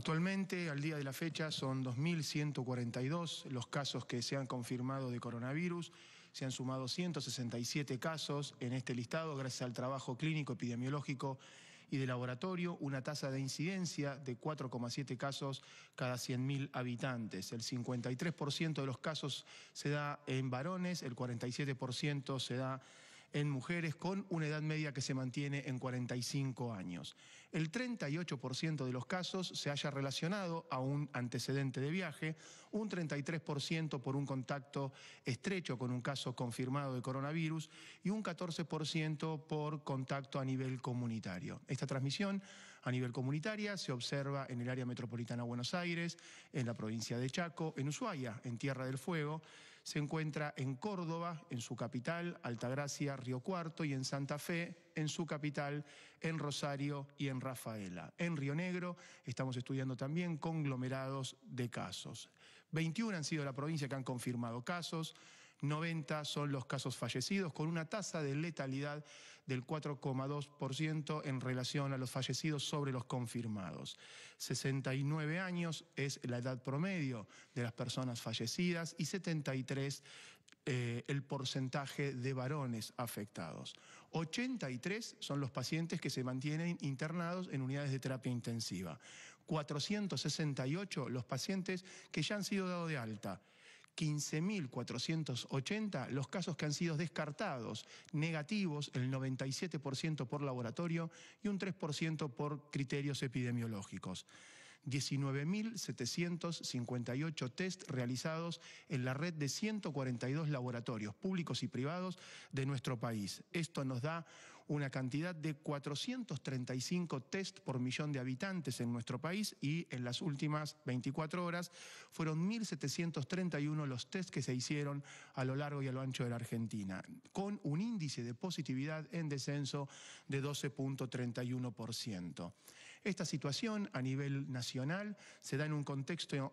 Actualmente, al día de la fecha, son 2.142 los casos que se han confirmado de coronavirus. Se han sumado 167 casos en este listado gracias al trabajo clínico, epidemiológico y de laboratorio, una tasa de incidencia de 4,7 casos cada 100.000 habitantes. El 53% de los casos se da en varones, el 47% se da en en mujeres con una edad media que se mantiene en 45 años. El 38% de los casos se haya relacionado a un antecedente de viaje, un 33% por un contacto estrecho con un caso confirmado de coronavirus y un 14% por contacto a nivel comunitario. Esta transmisión a nivel comunitario se observa en el área metropolitana de Buenos Aires, en la provincia de Chaco, en Ushuaia, en Tierra del Fuego, se encuentra en Córdoba, en su capital, Altagracia, Río Cuarto, y en Santa Fe, en su capital, en Rosario y en Rafaela. En Río Negro estamos estudiando también conglomerados de casos. 21 han sido la provincia que han confirmado casos, 90 son los casos fallecidos, con una tasa de letalidad del 4,2% en relación a los fallecidos sobre los confirmados. 69 años es la edad promedio de las personas fallecidas y 73 eh, el porcentaje de varones afectados. 83 son los pacientes que se mantienen internados en unidades de terapia intensiva. 468 los pacientes que ya han sido dados de alta 15.480 los casos que han sido descartados, negativos el 97% por laboratorio y un 3% por criterios epidemiológicos. 19.758 test realizados en la red de 142 laboratorios públicos y privados de nuestro país. Esto nos da una cantidad de 435 test por millón de habitantes en nuestro país y en las últimas 24 horas fueron 1.731 los test que se hicieron a lo largo y a lo ancho de la Argentina, con un índice de positividad en descenso de 12.31%. Esta situación a nivel nacional se da en un contexto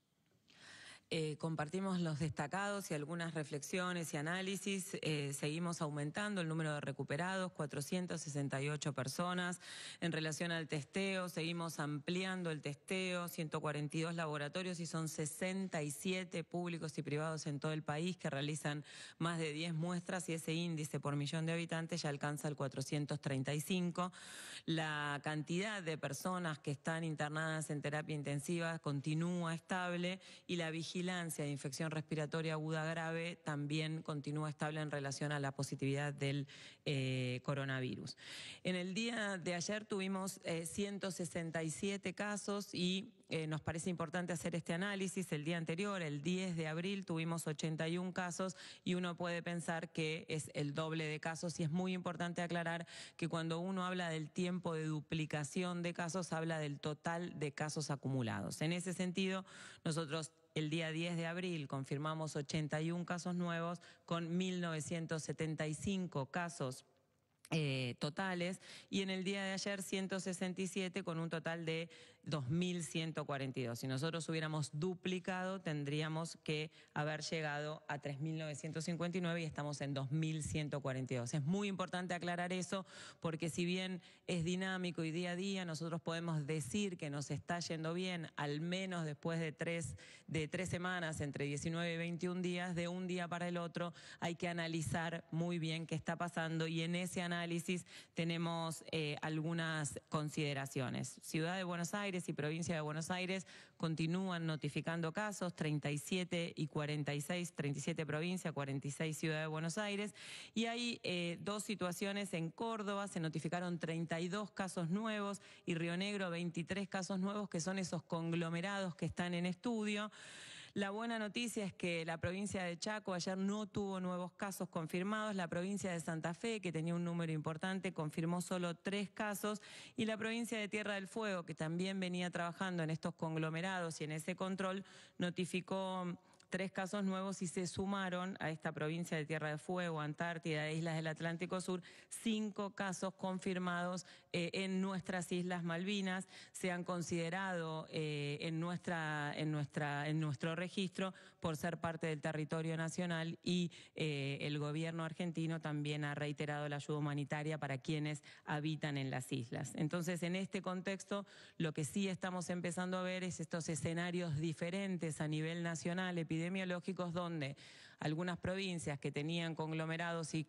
Eh, compartimos los destacados y algunas reflexiones y análisis. Eh, seguimos aumentando el número de recuperados, 468 personas. En relación al testeo, seguimos ampliando el testeo, 142 laboratorios y son 67 públicos y privados en todo el país que realizan más de 10 muestras y ese índice por millón de habitantes ya alcanza el 435. La cantidad de personas que están internadas en terapia intensiva continúa estable y la vigilancia de infección respiratoria aguda grave también continúa estable en relación a la positividad del eh, coronavirus. En el día de ayer tuvimos 167 eh, casos y eh, nos parece importante hacer este análisis. El día anterior, el 10 de abril, tuvimos 81 casos y uno puede pensar que es el doble de casos y es muy importante aclarar que cuando uno habla del tiempo de duplicación de casos, habla del total de casos acumulados. En ese sentido, nosotros el día 10 de abril confirmamos 81 casos nuevos con 1.975 casos eh, totales y en el día de ayer 167 con un total de 2.142. Si nosotros hubiéramos duplicado tendríamos que haber llegado a 3.959 y estamos en 2.142. Es muy importante aclarar eso porque si bien es dinámico y día a día nosotros podemos decir que nos está yendo bien al menos después de tres, de tres semanas entre 19 y 21 días, de un día para el otro hay que analizar muy bien qué está pasando y en ese análisis tenemos eh, algunas consideraciones. Ciudad de Buenos Aires y provincia de Buenos Aires continúan notificando casos, 37 y 46, 37 provincia, 46 Ciudad de Buenos Aires. Y hay eh, dos situaciones en Córdoba, se notificaron 32 casos nuevos y Río Negro 23 casos nuevos, que son esos conglomerados que están en estudio. La buena noticia es que la provincia de Chaco ayer no tuvo nuevos casos confirmados, la provincia de Santa Fe, que tenía un número importante, confirmó solo tres casos, y la provincia de Tierra del Fuego, que también venía trabajando en estos conglomerados y en ese control, notificó Tres casos nuevos y se sumaron a esta provincia de Tierra de Fuego, Antártida, e Islas del Atlántico Sur, cinco casos confirmados eh, en nuestras Islas Malvinas. Se han considerado eh, en, nuestra, en, nuestra, en nuestro registro por ser parte del territorio nacional y eh, el gobierno argentino también ha reiterado la ayuda humanitaria para quienes habitan en las islas. Entonces, en este contexto, lo que sí estamos empezando a ver es estos escenarios diferentes a nivel nacional, epidemiológico epidemiológicos donde algunas provincias que tenían conglomerados y,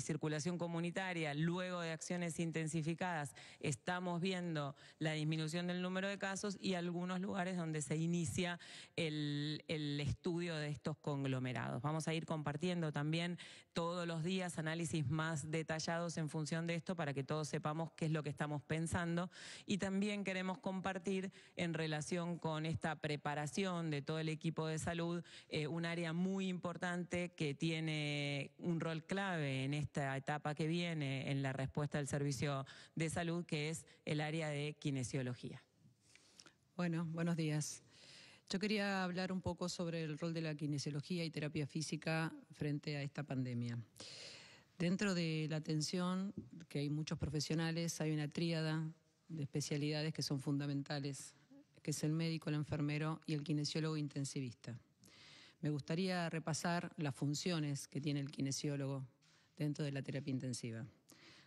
circulación comunitaria, luego de acciones intensificadas, estamos viendo la disminución del número de casos y algunos lugares donde se inicia el, estudio de estos conglomerados. Vamos a ir compartiendo también todos los días análisis más detallados en función de esto para que todos sepamos qué es lo que estamos pensando y también queremos compartir en relación con esta preparación de todo el equipo de salud eh, un área muy importante que tiene un rol clave en esta etapa que viene en la respuesta del servicio de salud, que es el área de kinesiología. Bueno, buenos días. Yo quería hablar un poco sobre el rol de la kinesiología y terapia física frente a esta pandemia. Dentro de la atención, que hay muchos profesionales, hay una tríada de especialidades que son fundamentales, que es el médico, el enfermero y el kinesiólogo intensivista. Me gustaría repasar las funciones que tiene el kinesiólogo dentro de la terapia intensiva.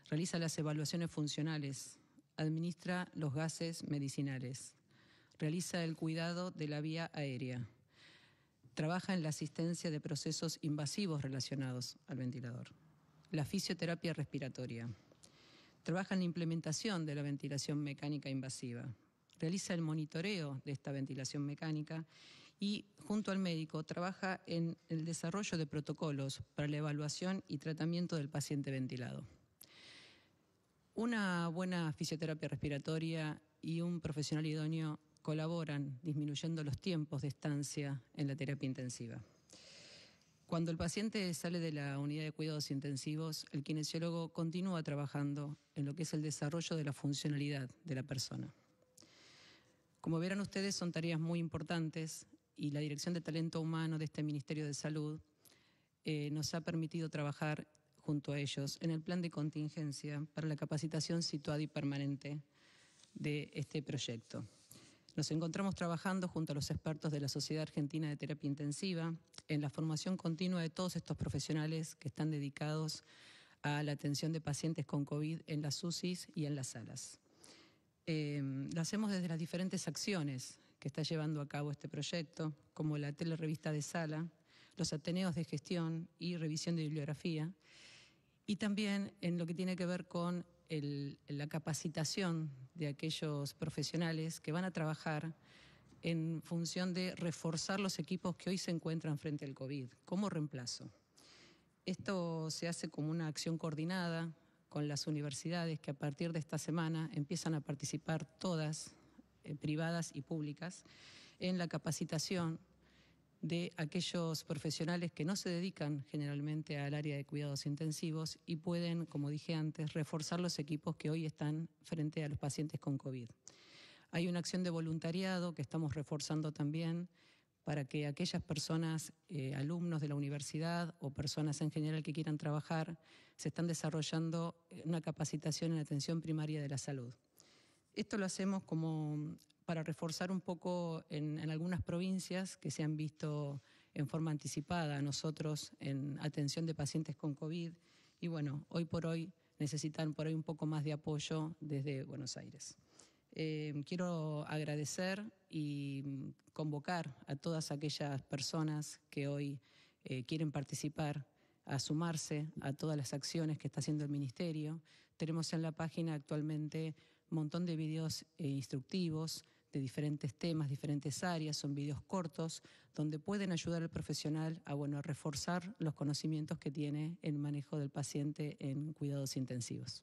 Realiza las evaluaciones funcionales, administra los gases medicinales, realiza el cuidado de la vía aérea, trabaja en la asistencia de procesos invasivos relacionados al ventilador, la fisioterapia respiratoria, trabaja en la implementación de la ventilación mecánica invasiva, realiza el monitoreo de esta ventilación mecánica y junto al médico trabaja en el desarrollo de protocolos para la evaluación y tratamiento del paciente ventilado. Una buena fisioterapia respiratoria y un profesional idóneo colaboran disminuyendo los tiempos de estancia en la terapia intensiva. Cuando el paciente sale de la unidad de cuidados intensivos, el kinesiólogo continúa trabajando en lo que es el desarrollo de la funcionalidad de la persona. Como verán ustedes, son tareas muy importantes y la Dirección de Talento Humano de este Ministerio de Salud eh, nos ha permitido trabajar junto a ellos en el plan de contingencia para la capacitación situada y permanente de este proyecto. Nos encontramos trabajando junto a los expertos de la Sociedad Argentina de Terapia Intensiva en la formación continua de todos estos profesionales que están dedicados a la atención de pacientes con COVID en las UCIs y en las salas. Eh, lo hacemos desde las diferentes acciones que está llevando a cabo este proyecto, como la telerevista de sala, los Ateneos de Gestión y Revisión de Bibliografía, y también en lo que tiene que ver con la capacitación de aquellos profesionales que van a trabajar en función de reforzar los equipos que hoy se encuentran frente al COVID, como reemplazo. Esto se hace como una acción coordinada con las universidades que a partir de esta semana empiezan a participar todas eh, privadas y públicas en la capacitación de aquellos profesionales que no se dedican generalmente al área de cuidados intensivos y pueden, como dije antes, reforzar los equipos que hoy están frente a los pacientes con COVID. Hay una acción de voluntariado que estamos reforzando también para que aquellas personas, eh, alumnos de la universidad o personas en general que quieran trabajar, se están desarrollando eh, una capacitación en atención primaria de la salud. Esto lo hacemos como para reforzar un poco en, algunas provincias que se han visto en forma anticipada nosotros en atención de pacientes con COVID y bueno, hoy por hoy necesitan por hoy un poco más de apoyo desde Buenos Aires. Eh, quiero agradecer y mm, convocar a todas aquellas personas que hoy eh, quieren participar a sumarse a todas las acciones que está haciendo el Ministerio. Tenemos en la página actualmente montón de vídeos eh, instructivos de diferentes temas, diferentes áreas, son vídeos cortos donde pueden ayudar al profesional a bueno, a reforzar los conocimientos que tiene el manejo del paciente en cuidados intensivos.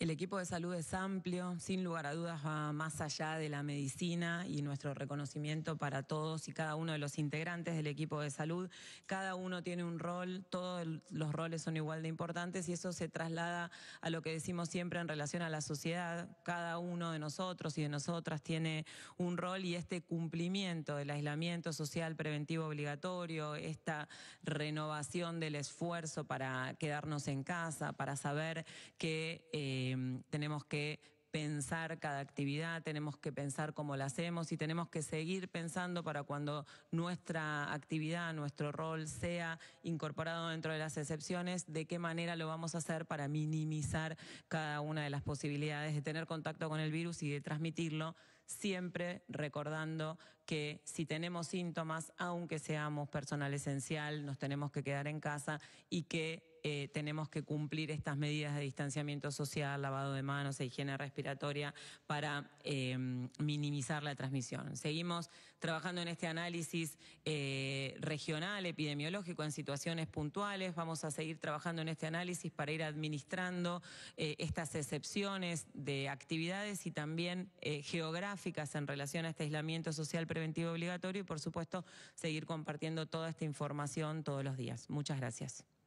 El equipo de salud es amplio, sin lugar a dudas va más allá de la medicina y nuestro reconocimiento para todos y cada uno de los integrantes del equipo de salud. Cada uno tiene un rol, todos los roles son igual de importantes y eso se traslada a lo que decimos siempre en relación a la sociedad. Cada uno de nosotros y de nosotras tiene un rol y este cumplimiento del aislamiento social preventivo obligatorio, esta renovación del esfuerzo para quedarnos en casa, para saber que... Eh, Em, tenemos que pensar cada actividad, tenemos que pensar cómo la hacemos y tenemos que seguir pensando para cuando nuestra actividad, nuestro rol sea incorporado dentro de las excepciones, de qué manera lo vamos a hacer para minimizar cada una de las posibilidades de tener contacto con el virus y de transmitirlo, siempre recordando que si tenemos síntomas, aunque seamos personal esencial, nos tenemos que quedar en casa y que eh, tenemos que cumplir estas medidas de distanciamiento social, lavado de manos e higiene respiratoria para eh, minimizar la transmisión. Seguimos trabajando en este análisis eh, regional, epidemiológico, en situaciones puntuales. Vamos a seguir trabajando en este análisis para ir administrando estas excepciones de actividades y también geográficas en relación a este aislamiento social preventivo obligatorio y, por supuesto, seguir compartiendo toda esta información todos los días. Muchas gracias.